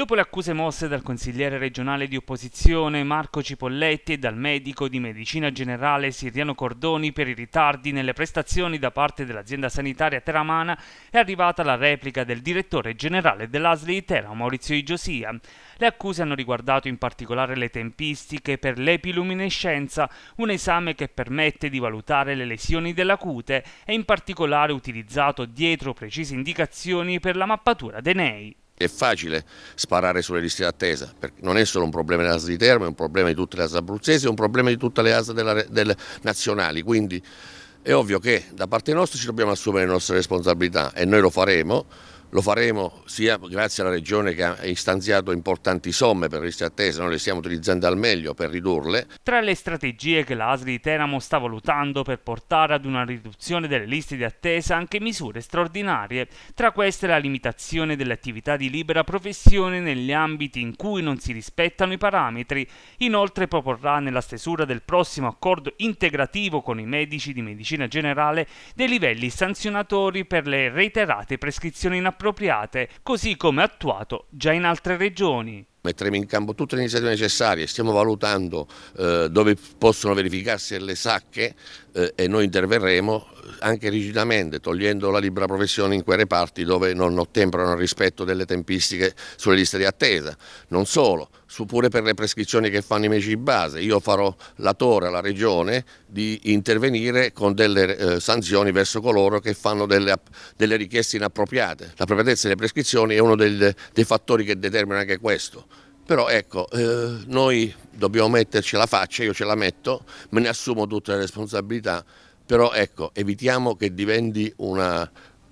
Dopo le accuse mosse dal consigliere regionale di opposizione Marco Cipolletti e dal medico di medicina generale Siriano Cordoni per i ritardi nelle prestazioni da parte dell'azienda sanitaria teramana, è arrivata la replica del direttore generale dell'ASLI di Maurizio Igiosia. Le accuse hanno riguardato in particolare le tempistiche per l'epiluminescenza, un esame che permette di valutare le lesioni della cute e in particolare utilizzato dietro precise indicazioni per la mappatura dei nei è facile sparare sulle liste d'attesa, perché non è solo un problema dell'AS di Termo, è un problema di tutte le AS abruzzesi, è un problema di tutte le AS della, delle nazionali, quindi è ovvio che da parte nostra ci dobbiamo assumere le nostre responsabilità e noi lo faremo lo faremo sia grazie alla Regione che ha istanziato importanti somme per liste attese, noi le stiamo utilizzando al meglio per ridurle. Tra le strategie che l'ASRI di Teramo sta valutando per portare ad una riduzione delle liste di attesa anche misure straordinarie, tra queste la limitazione delle attività di libera professione negli ambiti in cui non si rispettano i parametri. Inoltre proporrà nella stesura del prossimo accordo integrativo con i medici di medicina generale dei livelli sanzionatori per le reiterate prescrizioni in applicazione appropriate, così come attuato già in altre regioni. Metteremo in campo tutte le iniziative necessarie, stiamo valutando eh, dove possono verificarsi le sacche eh, e noi interverremo eh, anche rigidamente, togliendo la libera professione in quei reparti dove non ottemperano il rispetto delle tempistiche sulle liste di attesa. Non solo, su pure per le prescrizioni che fanno i medici di base. Io farò la torre alla Regione di intervenire con delle eh, sanzioni verso coloro che fanno delle, delle richieste inappropriate. La proprietà delle prescrizioni è uno del, dei fattori che determina anche questo. Però ecco, eh, noi dobbiamo metterci la faccia, io ce la metto, me ne assumo tutte le responsabilità, però ecco, evitiamo che diventi una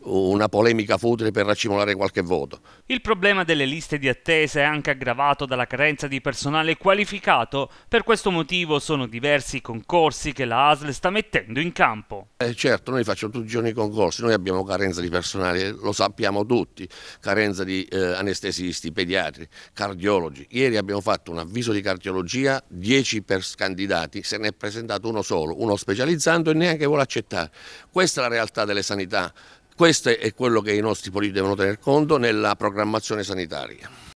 una polemica futile per raccimolare qualche voto. Il problema delle liste di attesa è anche aggravato dalla carenza di personale qualificato, per questo motivo sono diversi i concorsi che la ASL sta mettendo in campo. Eh certo, noi facciamo tutti i giorni i concorsi, noi abbiamo carenza di personale, lo sappiamo tutti, carenza di eh, anestesisti, pediatri, cardiologi. Ieri abbiamo fatto un avviso di cardiologia, 10 per candidati, se ne è presentato uno solo, uno specializzando e neanche vuole accettare. Questa è la realtà delle sanità questo è quello che i nostri politici devono tener conto nella programmazione sanitaria.